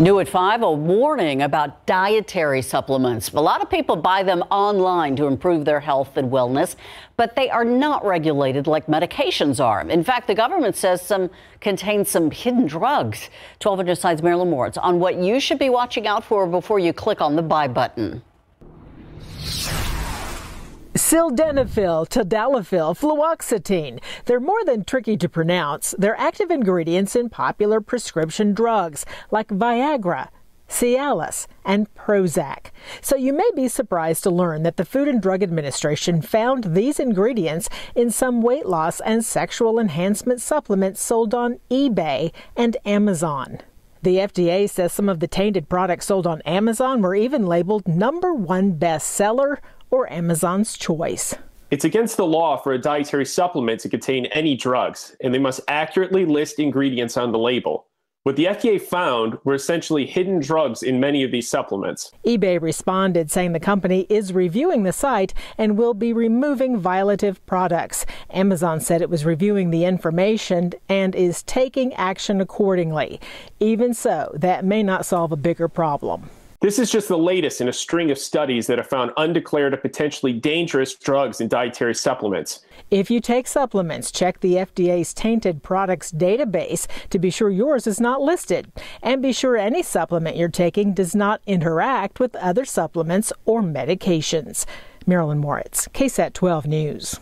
New at 5, a warning about dietary supplements. A lot of people buy them online to improve their health and wellness, but they are not regulated like medications are. In fact, the government says some contain some hidden drugs. 1200 Sides Marilyn Moritz on what you should be watching out for before you click on the buy button. Sildenafil, Tadalafil, fluoxetine. They're more than tricky to pronounce. They're active ingredients in popular prescription drugs like Viagra, Cialis, and Prozac. So you may be surprised to learn that the Food and Drug Administration found these ingredients in some weight loss and sexual enhancement supplements sold on eBay and Amazon. The FDA says some of the tainted products sold on Amazon were even labeled number one bestseller or Amazon's choice. It's against the law for a dietary supplement to contain any drugs, and they must accurately list ingredients on the label. What the FDA found were essentially hidden drugs in many of these supplements. eBay responded, saying the company is reviewing the site and will be removing violative products. Amazon said it was reviewing the information and is taking action accordingly. Even so, that may not solve a bigger problem. This is just the latest in a string of studies that have found undeclared or potentially dangerous drugs in dietary supplements. If you take supplements, check the FDA's tainted products database to be sure yours is not listed. And be sure any supplement you're taking does not interact with other supplements or medications. Marilyn Moritz, KSAT 12 News.